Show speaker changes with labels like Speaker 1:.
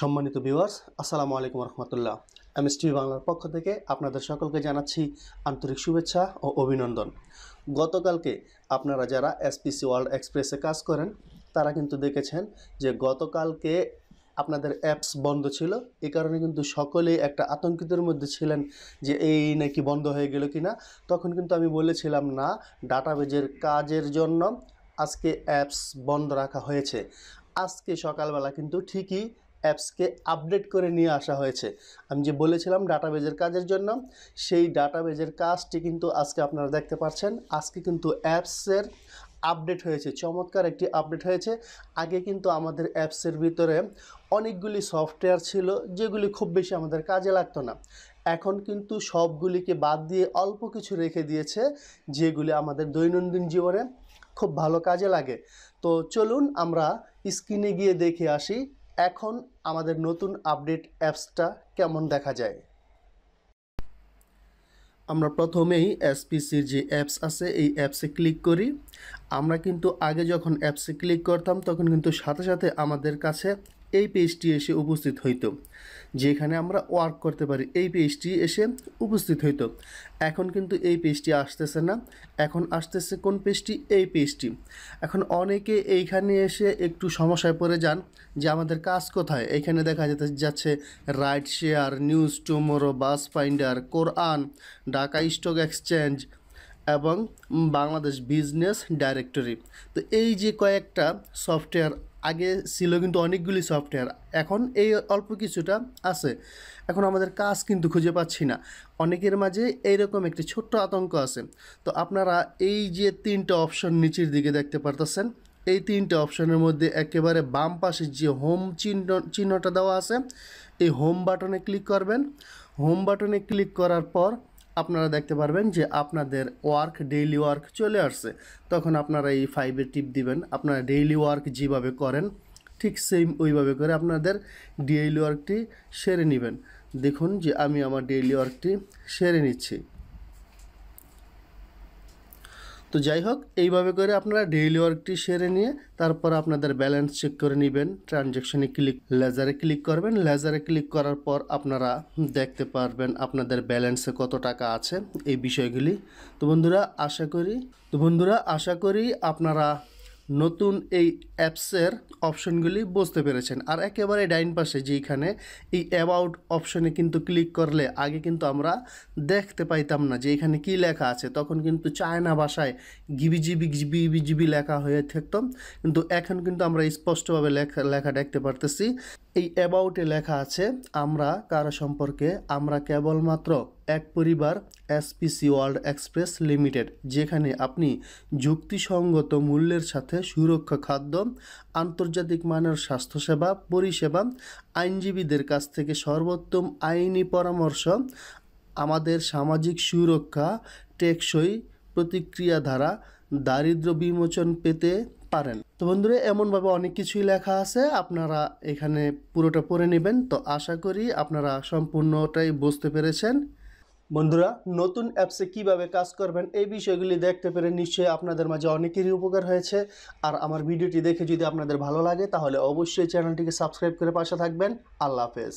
Speaker 1: সম্মানিত ভিউয়ার্স আসসালামু আলাইকুম রহমতুল্লাহ আমি স্টিভি বাংলার পক্ষ থেকে আপনাদের সকলকে জানাচ্ছি আন্তরিক শুভেচ্ছা ও অভিনন্দন গতকালকে আপনারা যারা এসপিসি ওয়ার্ল্ড এক্সপ্রেসে কাজ করেন তারা কিন্তু দেখেছেন যে গতকালকে আপনাদের অ্যাপস বন্ধ ছিল এ কারণে কিন্তু সকলেই একটা আতঙ্কিতের মধ্যে ছিলেন যে এই নাকি বন্ধ হয়ে গেল কি না তখন কিন্তু আমি বলেছিলাম না ডাটাবেজের কাজের জন্য আজকে অ্যাপস বন্ধ রাখা হয়েছে আজকে সকালবেলা কিন্তু ঠিকই অ্যাপসকে আপডেট করে নিয়ে আসা হয়েছে আমি যে বলেছিলাম ডাটাবেজের কাজের জন্য সেই ডাটাবেজের কাজটি কিন্তু আজকে আপনারা দেখতে পাচ্ছেন আজকে কিন্তু অ্যাপসের আপডেট হয়েছে চমৎকার একটি আপডেট হয়েছে আগে কিন্তু আমাদের অ্যাপসের ভিতরে অনেকগুলি সফটওয়্যার ছিল যেগুলি খুব বেশি আমাদের কাজে লাগতো না এখন কিন্তু সবগুলিকে বাদ দিয়ে অল্প কিছু রেখে দিয়েছে যেগুলি আমাদের দৈনন্দিন জীবনে খুব ভালো কাজে লাগে তো চলুন আমরা স্ক্রিনে গিয়ে দেখে আসি এখন আমাদের নতুন আপডেট অ্যাপসটা কেমন দেখা যায় আমরা প্রথমেই এসপিসির যে অ্যাপস আছে এই অ্যাপসে ক্লিক করি আমরা কিন্তু আগে যখন অ্যাপসে ক্লিক করতাম তখন কিন্তু সাথে সাথে আমাদের কাছে এই পেজটি এসে উপস্থিত হইতো যেখানে আমরা ওয়ার্ক করতে পারি এই পেজটি এসে উপস্থিত হইতো এখন কিন্তু এই পেজটি আসতেছে না এখন আসতেছে কোন পেজটি এই পেজটি এখন অনেকে এইখানে এসে একটু সমস্যায় পড়ে যান যে আমাদের কাজ কোথায় এখানে দেখা যেতে যাচ্ছে ride share news tomorrow bus finder কোরআন ঢাকা স্টক এক্সচেঞ্জ এবং বাংলাদেশ বিজনেস ডাইরেক্টরি তো এই যে কয়েকটা সফটওয়্যার আগে ছিল কিন্তু অনেকগুলি সফটওয়্যার এখন এই অল্প কিছুটা আছে এখন আমাদের কাজ কিন্তু খুঁজে পাচ্ছি না অনেকের মাঝে এইরকম একটি ছোট্ট আতঙ্ক আছে তো আপনারা এই যে তিনটা অপশন নিচের দিকে দেখতে পারতেছেন এই তিনটে অপশনের মধ্যে একেবারে বাম পাশে যে হোম চিহ্ন চিহ্নটা দেওয়া আছে এই হোম বাটনে ক্লিক করবেন হোম বাটনে ক্লিক করার পর আপনারা দেখতে পারবেন যে আপনাদের ওয়ার্ক ডেইলি ওয়ার্ক চলে আসছে তখন আপনারা এই ফাইভে টিপ দিবেন আপনারা ডেইলি ওয়ার্ক যেভাবে করেন ঠিক সেম ওইভাবে করে আপনাদের ডেইলি ওয়ার্কটি সেরে নেবেন দেখুন যে আমি আমার ডেইলি ওয়ার্কটি সেরে নিচ্ছি তো যাই হোক এইভাবে করে আপনারা ডেইলি ওয়ার্কটি সেরে নিয়ে তারপর আপনাদের ব্যালেন্স চেক করে নেবেন ট্রানজ্যাকশনে ক্লিক লেজারে ক্লিক করবেন লেজারে ক্লিক করার পর আপনারা দেখতে পারবেন আপনাদের ব্যালেন্সে কত টাকা আছে এই বিষয়গুলি তো বন্ধুরা আশা করি তো বন্ধুরা আশা করি আপনারা নতুন এই অ্যাপসের অপশনগুলি বুঝতে পেরেছেন আর একেবারে ডাইন পাশে যেইখানে এই অ্যাবাউট অপশনে কিন্তু ক্লিক করলে আগে কিন্তু আমরা দেখতে পাইতাম না যে এখানে কী লেখা আছে তখন কিন্তু চায়না ভাষায় গিবিজিবি জিবি লেখা হয়ে থাকতাম কিন্তু এখন কিন্তু আমরা স্পষ্টভাবে লেখা লেখা দেখতে পারতেছি এই অ্যাবাউটে লেখা আছে আমরা কারো সম্পর্কে আমরা কেবলমাত্র এক পরিবার এসপিসি ওয়ার্ল্ড এক্সপ্রেস লিমিটেড যেখানে আপনি যুক্তিসঙ্গত মূল্যের সাথে মধ্যে সুরক্ষা খাদ্য আন্তর্জাতিক মানের স্বাস্থ্যসেবা পরিষেবা আইনজীবীদের কাছ থেকে সর্বোত্তম আইনি পরামর্শ আমাদের সামাজিক সুরক্ষা টেকসই প্রতিক্রিয়া ধারা দারিদ্র বিমোচন পেতে পারেন তো বন্ধুরা এমনভাবে অনেক কিছুই লেখা আছে আপনারা এখানে পুরোটা পড়ে নেবেন তো আশা করি আপনারা সম্পূর্ণটাই বুঝতে পেরেছেন বন্ধুরা নতুন অ্যাপসে কিভাবে কাজ করবেন এই বিষয়গুলি দেখতে পেরে নিশ্চয়ই আপনাদের মাঝে অনেকেরই উপকার হয়েছে আর আমার ভিডিওটি দেখে যদি আপনাদের ভালো লাগে তাহলে অবশ্যই চ্যানেলটিকে সাবস্ক্রাইব করে পাশে থাকবেন আল্লাহ হাফেজ